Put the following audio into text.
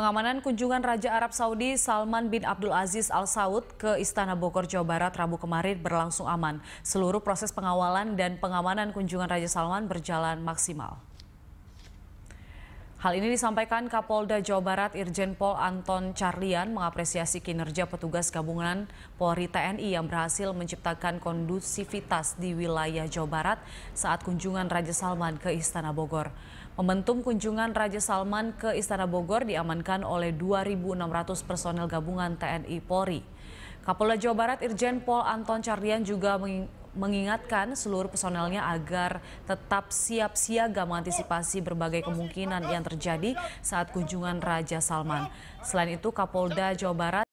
Pengamanan kunjungan Raja Arab Saudi Salman bin Abdul Aziz Al Saud ke Istana Bogor, Jawa Barat Rabu kemarin berlangsung aman. Seluruh proses pengawalan dan pengamanan kunjungan Raja Salman berjalan maksimal. Hal ini disampaikan Kapolda Jawa Barat Irjen Pol Anton Carlian mengapresiasi kinerja petugas gabungan Polri TNI yang berhasil menciptakan kondusivitas di wilayah Jawa Barat saat kunjungan Raja Salman ke Istana Bogor. Momentum kunjungan Raja Salman ke Istana Bogor diamankan oleh 2.600 personel gabungan TNI Polri. Kapolda Jawa Barat Irjen Pol Anton Cardian juga mengingatkan seluruh personelnya agar tetap siap siaga mengantisipasi berbagai kemungkinan yang terjadi saat kunjungan Raja Salman. Selain itu, Kapolda Jawa Barat